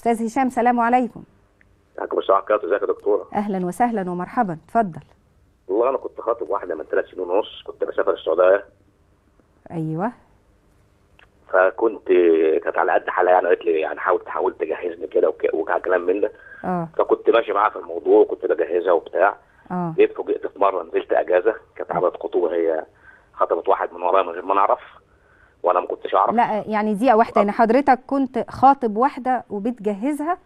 استاذ هشام سلام عليكم عليكم السلام عليكم ازيك يا دكتوره اهلا وسهلا ومرحبا اتفضل والله انا كنت خاطب واحده من ثلاث سنين ونص كنت بسافر السعوديه ايوه فكنت كانت على قد حالها يعني قالت لي يعني حاول تحاول تجهزني كده وكلام من ده اه فكنت ماشي معاها في الموضوع وكنت بجهزها وبتاع اه جيت فوجئت في مره نزلت اجازه كانت عملت خطوبه هي خطبت واحد من ورايا من غير ما نعرف وانا ما كنتش اعرف لا يعني دقيقه واحده يعني آه. حضرتك كنت خاطب واحده وبتجهزها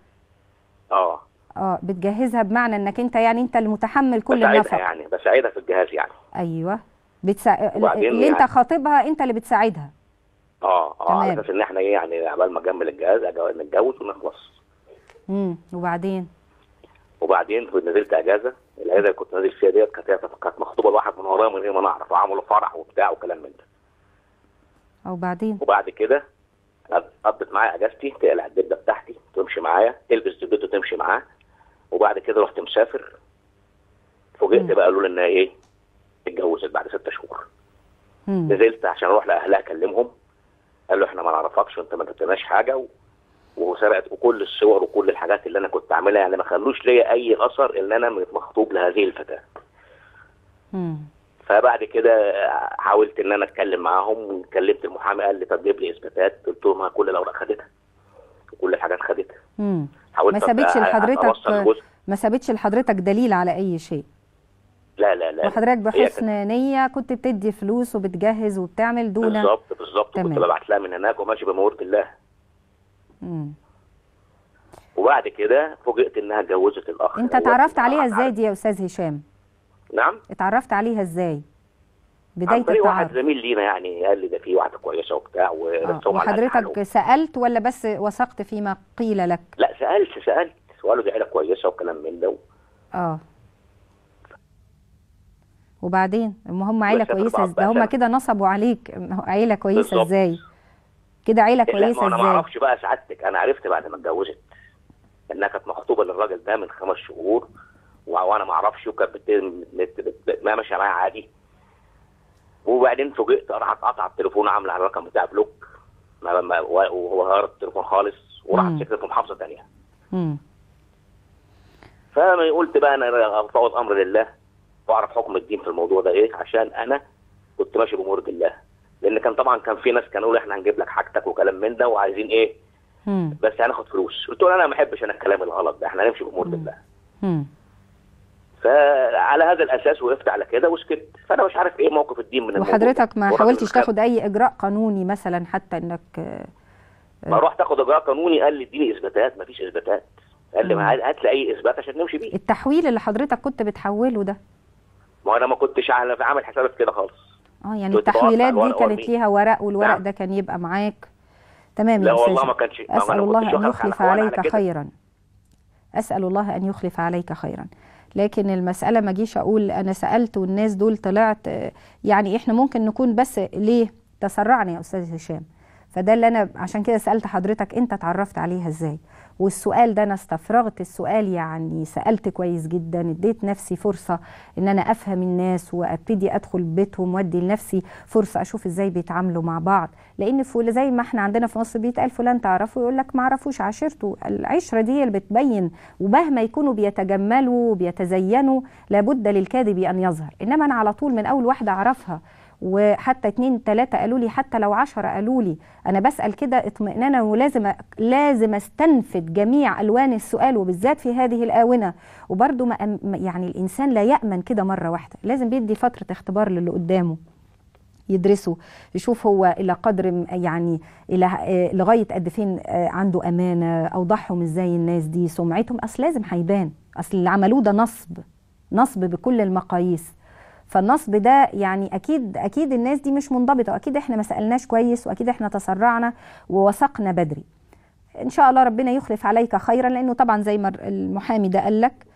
اه اه بتجهزها بمعنى انك انت يعني انت المتحمل كل النفق بساعدها يعني بساعدها في الجهاز يعني ايوه بتسا... اللي يعني... انت خاطبها انت اللي بتساعدها اه اه على اساس ان احنا ايه يعني عبال ما اجمل الجهاز نتجوز ونخلص امم وبعدين وبعدين نزلت اجازه الاجازه اللي كنت نازل فيها ديت كانت مخطوبه لواحد من ورايا من غير ما نعرف وعملوا فرح وبتاع وكلام من ده او بعدين وبعد كده قضت معايا اجازتي تقلع الجده بتاعتي تمشي معايا تلبس جدته تمشي معاه وبعد كده رحت مسافر فوجئت بقى قالوا لي انها ايه اتجوزت بعد ست شهور مم. نزلت عشان اروح لاهلها اكلمهم قالوا احنا ما نعرفكش وانت ما كتبناش حاجه و... وسرقت وكل الصور وكل الحاجات اللي انا كنت عاملها يعني ما خلوش ليا اي اثر ان انا مخطوب لهذه الفتاه. امم فبعد كده حاولت ان انا اتكلم معاهم وكلمت المحامي قال لي طب جيب لي اثباتات قلت لهم ها كل الاوراق خدتها وكل الحاجات خدتها حاولت ما سابتش لحضرتك ما سابتش لحضرتك دليل على اي شيء لا لا لا وحضرتك بحسن نيه كنت بتدي فلوس وبتجهز وبتعمل دون بالظبط بالظبط كنت ببعت لها من هناك وماشي بمورد الله امم وبعد كده فوجئت انها اتجوزت الاخ انت اتعرفت عليها ازاي دي يا استاذ هشام؟ نعم اتعرفت عليها ازاي بدايه التعرف واحد زميل لينا يعني قال لي ده في واحده كويسه وبتاع آه، ورسوم وحضرتك سالت ولا بس وثقت فيما قيل لك لا سالت سالت وقالوا دي عيله كويسه وكلام من ده اه وبعدين ما هم عيله كويسه ده هم كده نصبوا عليك عيله كويسه بالزبط. ازاي كده عيله كويسه ازاي انا ما اعرفش بقى سعادتك انا عرفت بعد ما اتجوزت انها كانت مخطوبه للراجل ده من خمس شهور وانا ما اعرفش وكانت ما ماشيه معايا عادي وبعدين فوجئت راح قطع التليفون عامل على الرقم بتاع بلوك وهو غير التليفون خالص وراح سكرت في محافظه ثانيه فانا قلت بقى انا افوض امر لله واعرف حكم الدين في الموضوع ده ايه عشان انا كنت ماشي بامور الله لان كان طبعا كان في ناس كانوا يقولوا احنا هنجيب لك حاجتك وكلام من ده وعايزين ايه مم. بس هناخد فلوس قلت له انا ما بحبش انا الكلام الغلط ده احنا هنمشي بامور الله فعلى هذا الاساس وقفت على كده وسكت فانا مش عارف ايه موقف الدين من وحضرتك ما حاولتش تاخد اي اجراء قانوني مثلا حتى انك آه، ما رحت اخد اجراء قانوني قال لي اديني اثباتات ما فيش اثباتات قال لي هات لي اي اثبات عشان نمشي بيه التحويل اللي حضرتك كنت بتحوله ده ما انا ما كنتش عامل حساب كده خالص اه يعني التحويلات دي كانت ليها ورق والورق نعم. ده كان يبقى معاك تمام لا يا والله ما كانش اسال الله ان يخلف عليك خيرا اسال الله ان يخلف عليك خيرا لكن المسألة ما جيش أقول أنا سألت والناس دول طلعت يعني إحنا ممكن نكون بس ليه تسرعنا يا أستاذ هشام فده اللي أنا عشان كده سألت حضرتك أنت اتعرفت عليها إزاي والسؤال ده انا استفرغت السؤال يعني سالت كويس جدا اديت نفسي فرصه ان انا افهم الناس وابتدي ادخل بيتهم وادي لنفسي فرصه اشوف ازاي بيتعاملوا مع بعض لان زي ما احنا عندنا في مصر بيتقال فلان تعرفه يقول لك ما اعرفوش عشيرته العشره دي اللي بتبين ومهما يكونوا بيتجملوا وبيتزينوا لابد للكاذب ان يظهر انما انا على طول من اول واحده اعرفها وحتى اتنين تلاتة قالوا لي حتى لو عشرة قالوا لي أنا بسأل كده اطمئنانا ولازم لازم استنفد جميع ألوان السؤال وبالذات في هذه الآونة ما يعني الإنسان لا يأمن كده مرة واحدة لازم بيدي فترة اختبار للي قدامه يدرسه يشوف هو الى قدر يعني الى آه، لغايه قد فين آه، عنده امانه اوضحهم ازاي الناس دي سمعتهم اصل لازم هيبان اصل اللي عملوه ده نصب نصب بكل المقاييس فالنصب ده يعني اكيد اكيد الناس دي مش منضبطه واكيد احنا ما سالناش كويس واكيد احنا تسرعنا ووثقنا بدري ان شاء الله ربنا يخلف عليك خيرا لانه طبعا زي ما المحامي ده قال لك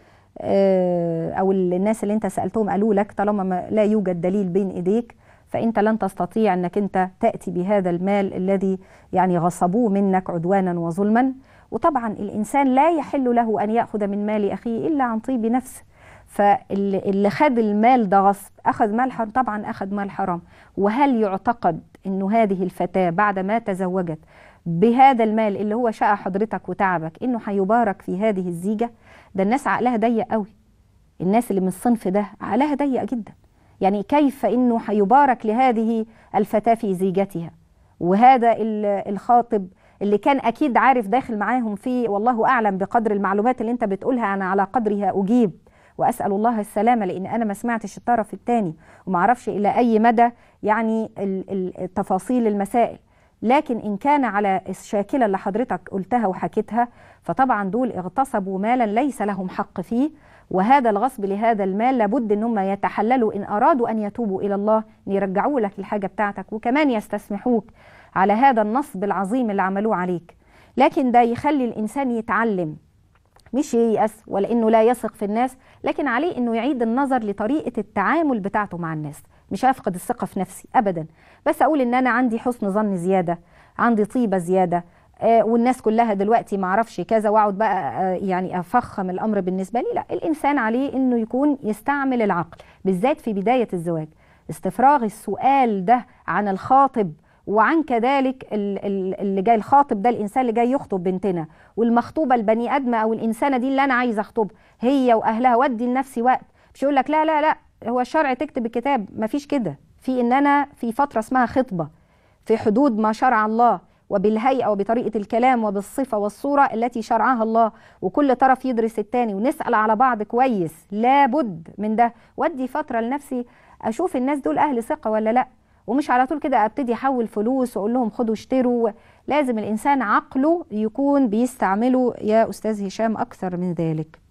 آه، او الناس اللي انت سالتهم قالوا لك طالما ما لا يوجد دليل بين ايديك فانت لن تستطيع انك انت تاتي بهذا المال الذي يعني غصبوه منك عدوانا وظلما وطبعا الانسان لا يحل له ان ياخذ من مال اخيه الا عن طيب نفسه فاللي خد المال ده غصب أخذ مال حرام طبعا أخذ مال حرام وهل يعتقد أنه هذه الفتاة بعد ما تزوجت بهذا المال اللي هو شقى حضرتك وتعبك أنه هيبارك في هذه الزيجة ده الناس عقلها ضيق قوي الناس اللي من الصنف ده عقلها ضيق جدا يعني كيف أنه هيبارك لهذه الفتاة في زيجتها وهذا الخاطب اللي كان أكيد عارف داخل معاهم فيه والله أعلم بقدر المعلومات اللي أنت بتقولها أنا على قدرها أجيب واسال الله السلامه لان انا ما سمعتش الطرف الثاني وما اعرفش الى اي مدى يعني تفاصيل المسائل لكن إن كان على الشاكلة اللي حضرتك قلتها وحكيتها فطبعا دول اغتصبوا مالا ليس لهم حق فيه وهذا الغصب لهذا المال لابد ان هم يتحللوا ان ارادوا ان يتوبوا الى الله يرجعوا لك الحاجه بتاعتك وكمان يستسمحوك على هذا النصب العظيم اللي عملوه عليك لكن ده يخلي الانسان يتعلم مش ييأس ولا انه لا يثق في الناس لكن عليه انه يعيد النظر لطريقه التعامل بتاعته مع الناس مش هفقد الثقه في نفسي ابدا بس اقول ان انا عندي حسن ظن زياده عندي طيبه زياده آه، والناس كلها دلوقتي معرفش كذا واقعد بقى آه، يعني افخم الامر بالنسبه لي لا الانسان عليه انه يكون يستعمل العقل بالذات في بدايه الزواج استفراغ السؤال ده عن الخاطب وعن كذلك اللي جاي الخاطب ده الانسان اللي جاي يخطب بنتنا والمخطوبه البني ادمه او الانسانه دي اللي انا عايزه اخطبها هي واهلها وادي لنفسي وقت مش يقول لك لا لا لا هو الشرع تكتب الكتاب مفيش كده في ان انا في فتره اسمها خطبه في حدود ما شرع الله وبالهيئه وبطريقه الكلام وبالصفه والصوره التي شرعها الله وكل طرف يدرس التاني ونسال على بعض كويس لابد من ده وادي فتره لنفسي اشوف الناس دول اهل ثقه ولا لا ومش على طول كده ابتدي احول فلوس واقول لهم خدوا اشتروا لازم الانسان عقله يكون بيستعمله يا استاذ هشام اكثر من ذلك